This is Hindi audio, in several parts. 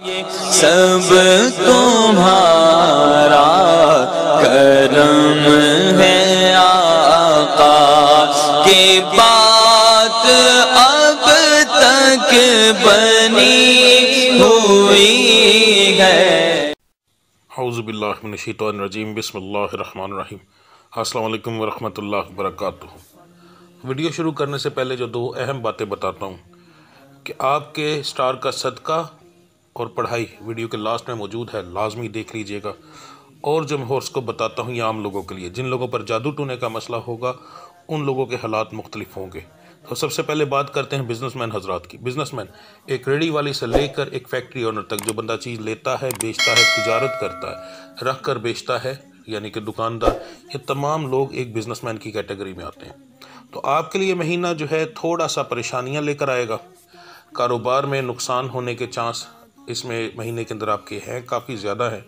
सब तुम्हारा करम है आका के बात अब तक बनी हुई है हाउज़बिल्लाशीतरजीम बसमीम अल्लाम वरहमल वर्क वीडियो शुरू करने से पहले जो दो अहम बातें बताता हूँ कि आपके स्टार का सदका और पढ़ाई वीडियो के लास्ट में मौजूद है लाजमी देख लीजिएगा और जो मैं को बताता हूँ ये आम लोगों के लिए जिन लोगों पर जादू टूने का मसला होगा उन लोगों के हालात मुख्तलिफ होंगे तो सबसे पहले बात करते हैं बिजनेसमैन हजरात की बिजनेसमैन एक रेडी वाले से लेकर एक फैक्ट्री ओनर तक जो बंदा चीज़ लेता है बेचता है तजारत करता है रख कर बेचता है यानी कि दुकानदार ये तमाम लोग एक बिजनेसमैन की कैटेगरी में आते हैं तो आपके लिए महीना जो है थोड़ा सा परेशानियाँ लेकर आएगा कारोबार में नुकसान होने के चांस इसमें महीने के अंदर आपके हैं काफ़ी ज़्यादा हैं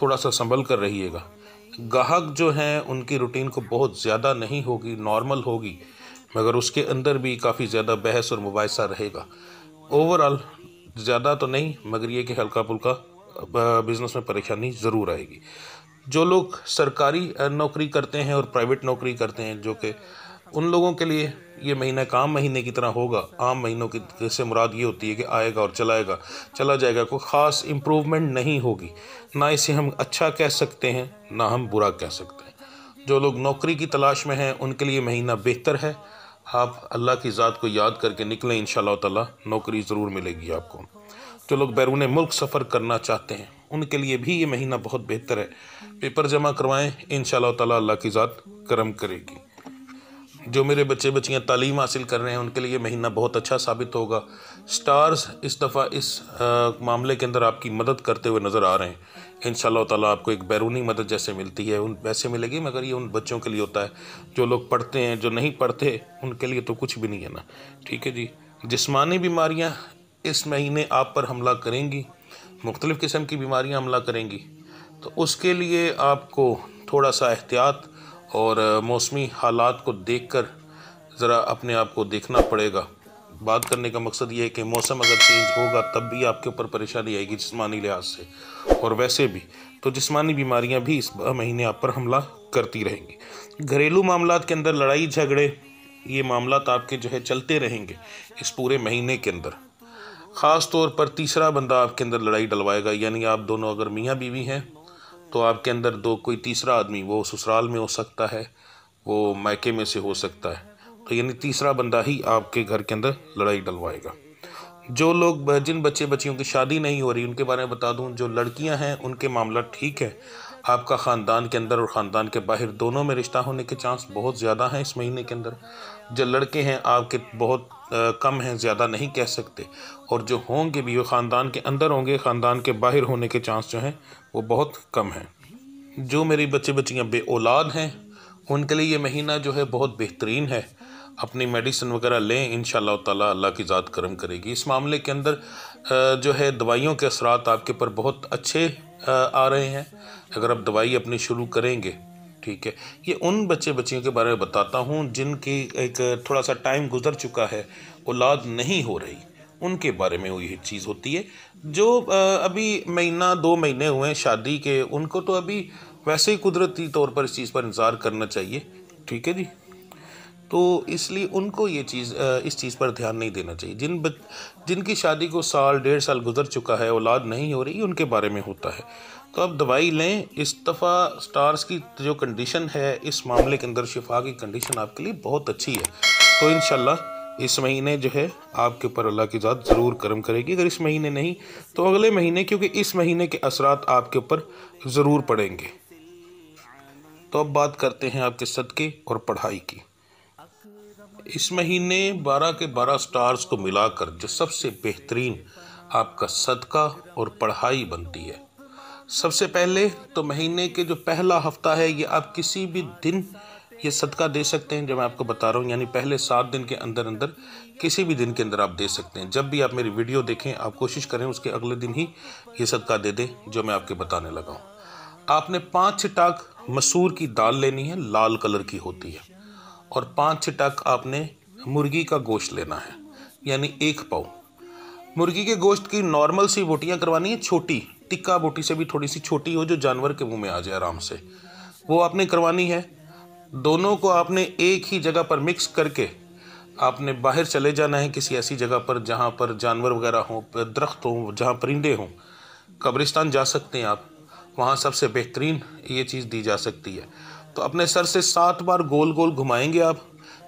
थोड़ा सा संभल कर रहिएगा ग्राहक जो हैं उनकी रूटीन को बहुत ज़्यादा नहीं होगी नॉर्मल होगी मगर उसके अंदर भी काफ़ी ज़्यादा बहस और मुबासा रहेगा ओवरऑल ज़्यादा तो नहीं मगर ये कि हल्का फुल्का बिज़नेस में परेशानी ज़रूर आएगी जो लोग सरकारी नौकरी करते हैं और प्राइवेट नौकरी करते हैं जो कि उन लोगों के लिए ये महीना एक आम महीने की तरह होगा आम महीनों की से मुराद ये होती है कि आएगा और चलाएगा चला जाएगा कोई ख़ास इम्प्रूवमेंट नहीं होगी ना इसे हम अच्छा कह सकते हैं ना हम बुरा कह सकते हैं जो लोग नौकरी की तलाश में हैं उनके लिए महीना बेहतर है आप अल्लाह की ज़ात को याद करके निकलें इन ताला नौकरी ज़रूर मिलेगी आपको जो लोग बैरून मुल्क सफ़र करना चाहते हैं उनके लिए भी ये महीना बहुत बेहतर है पेपर जमा करवाएं इन ताला अल्लाह की ज़ात करम करेगी जो मेरे बच्चे बच्चियाँ तालीम हासिल कर रहे हैं उनके लिए महीना बहुत अच्छा साबित होगा स्टार्स इस दफ़ा इस आ, मामले के अंदर आपकी मदद करते हुए नज़र आ रहे हैं इन ताला आपको एक बैरूनी मदद जैसे मिलती है उन वैसे मिलेगी मगर ये उन बच्चों के लिए होता है जो लोग पढ़ते हैं जो नहीं पढ़ते उनके लिए तो कुछ भी नहीं है ना ठीक है जी जिसमानी बीमारियाँ इस महीने आप पर हमला करेंगी मुख्तलिफ़ किस्म की बीमारियाँ हमला करेंगी तो उसके लिए आपको थोड़ा सा एहतियात और मौसमी हालात को देखकर ज़रा अपने आप को देखना पड़ेगा बात करने का मकसद ये है कि मौसम अगर चेंज होगा तब भी आपके ऊपर परेशानी आएगी जिसमानी लिहाज से और वैसे भी तो जिसमानी बीमारियां भी इस महीने आप पर हमला करती रहेंगी घरेलू मामला के अंदर लड़ाई झगड़े ये मामला आपके जो है चलते रहेंगे इस पूरे महीने के अंदर ख़ास तौर पर तीसरा बंदा आपके अंदर लड़ाई डलवाएगा यानी आप दोनों अगर मियाँ बीवी हैं तो आपके अंदर दो कोई तीसरा आदमी वो ससुराल में हो सकता है वो मायके में से हो सकता है तो यानी तीसरा बंदा ही आपके घर के अंदर लड़ाई डलवाएगा जो लोग जिन बच्चे बच्चियों की शादी नहीं हो रही उनके बारे में बता दूं जो लड़कियां हैं उनके मामला ठीक है आपका ख़ानदान के अंदर और ख़ानदान के बाहर दोनों में रिश्ता होने के चांस बहुत ज़्यादा हैं इस महीने के अंदर जो लड़के हैं आपके बहुत कम हैं ज़्यादा नहीं कह सकते और जो होंगे भी वो ख़ानदान के अंदर होंगे ख़ानदान के बाहर होने के चांस जो हैं वो बहुत कम हैं जो मेरी बच्चे बच्चियाँ बे औलाद हैं उनके लिए ये महीना जो है बहुत बेहतरीन है अपनी मेडिसिन वगैरह लें इन ताला अल्लाह की ज़ात करम करेगी इस मामले के अंदर जो है दवाइयों के असरात आपके ऊपर बहुत अच्छे आ रहे हैं अगर आप दवाई अपनी शुरू करेंगे ठीक है ये उन बच्चे बच्चियों के बारे में बताता हूँ जिनकी एक थोड़ा सा टाइम गुजर चुका है औलाद नहीं हो रही उनके बारे में वही चीज़ होती है जो अभी महीना दो महीने हुए हैं शादी के उनको तो अभी वैसे ही कुदरती तौर पर इस चीज़ पर इंतज़ार करना चाहिए ठीक है जी तो इसलिए उनको ये चीज़ इस चीज़ पर ध्यान नहीं देना चाहिए जिन बच जिनकी शादी को साल डेढ़ साल गुजर चुका है औलाद नहीं हो रही उनके बारे में होता है तो आप दवाई लें इस दफ़ा स्टार्स की जो कंडीशन है इस मामले के अंदर शिफा की कंडीशन आपके लिए बहुत अच्छी है तो इन इस महीने जो है आपके ऊपर अल्लाह की ज़ात ज़रूर कर्म करेगी अगर इस महीने नहीं तो अगले महीने क्योंकि इस महीने के असरात आपके ऊपर ज़रूर पड़ेंगे तो अब बात करते हैं आपके सदके और पढ़ाई की इस महीने 12 के 12 स्टार्स को मिलाकर जो सबसे बेहतरीन आपका सदका और पढ़ाई बनती है सबसे पहले तो महीने के जो पहला हफ्ता है ये आप किसी भी दिन ये सदका दे सकते हैं जो मैं आपको बता रहा हूँ यानी पहले सात दिन के अंदर अंदर किसी भी दिन के अंदर आप दे सकते हैं जब भी आप मेरी वीडियो देखें आप कोशिश करें उसके अगले दिन ही ये सदका दे दें जो मैं आपके बताने लगा हूँ आपने पाँच छिटाक मसूर की दाल लेनी है लाल कलर की होती है और पाँच छिटक आपने मुर्गी का गोश्त लेना है यानी एक पाव मुर्गी के गोश्त की नॉर्मल सी बोटियाँ करवानी है छोटी टिक्का बोटी से भी थोड़ी सी छोटी हो जो जानवर के मुंह में आ जाए आराम से वो आपने करवानी है दोनों को आपने एक ही जगह पर मिक्स करके आपने बाहर चले जाना है किसी ऐसी जगह पर जहाँ पर जानवर वगैरह हों दरख्त हों जहाँ परिंदे हों कब्रिस्तान जा सकते हैं आप वहाँ सबसे बेहतरीन ये चीज़ दी जा सकती है तो अपने सर से सात बार गोल गोल घुमाएंगे आप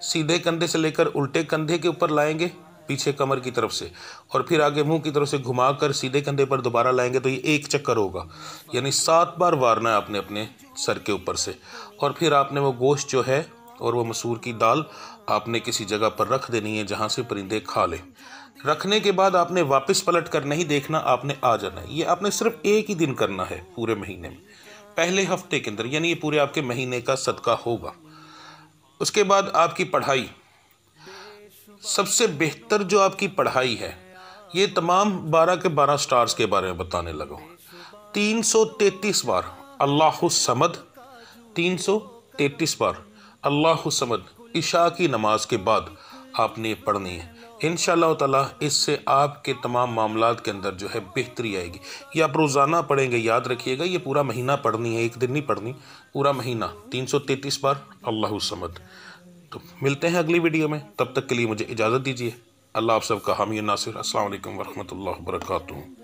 सीधे कंधे से लेकर उल्टे कंधे के ऊपर लाएंगे पीछे कमर की तरफ से और फिर आगे मुंह की तरफ से घुमाकर सीधे कंधे पर दोबारा लाएंगे तो ये एक चक्कर होगा यानी सात बार वारना है आपने अपने सर के ऊपर से और फिर आपने वो गोश्त जो है और वो मसूर की दाल आपने किसी जगह पर रख देनी है जहाँ से परिंदे खा लें रखने के बाद आपने वापस पलट कर नहीं देखना आपने आ जाना है ये आपने सिर्फ एक ही दिन करना है पूरे महीने में पहले हफ्ते के अंदर यानी ये पूरे आपके महीने का सदका होगा उसके बाद आपकी पढ़ाई सबसे बेहतर जो आपकी पढ़ाई है ये तमाम बारह के बारह स्टार्स के बारे में बताने लगा तीन सौ तैतीस बार अल्लाह समद तीन सौ तैतीस बार अल्लाह समद ईशा की नमाज के बाद आपने पढ़नी है इन ताला इससे आपके तमाम मामला के अंदर जो है बेहतरी आएगी ये आप रोज़ाना पढ़ेंगे याद रखिएगा ये पूरा महीना पढ़नी है एक दिन नहीं पढ़नी पूरा महीना तीन सौ तैंतीस बार अल्लाह समद तो मिलते हैं अगली वीडियो में तब तक के लिए मुझे इजाज़त दीजिए अल्लाह आप सबका हामी नासिर असल वरहमल वर्का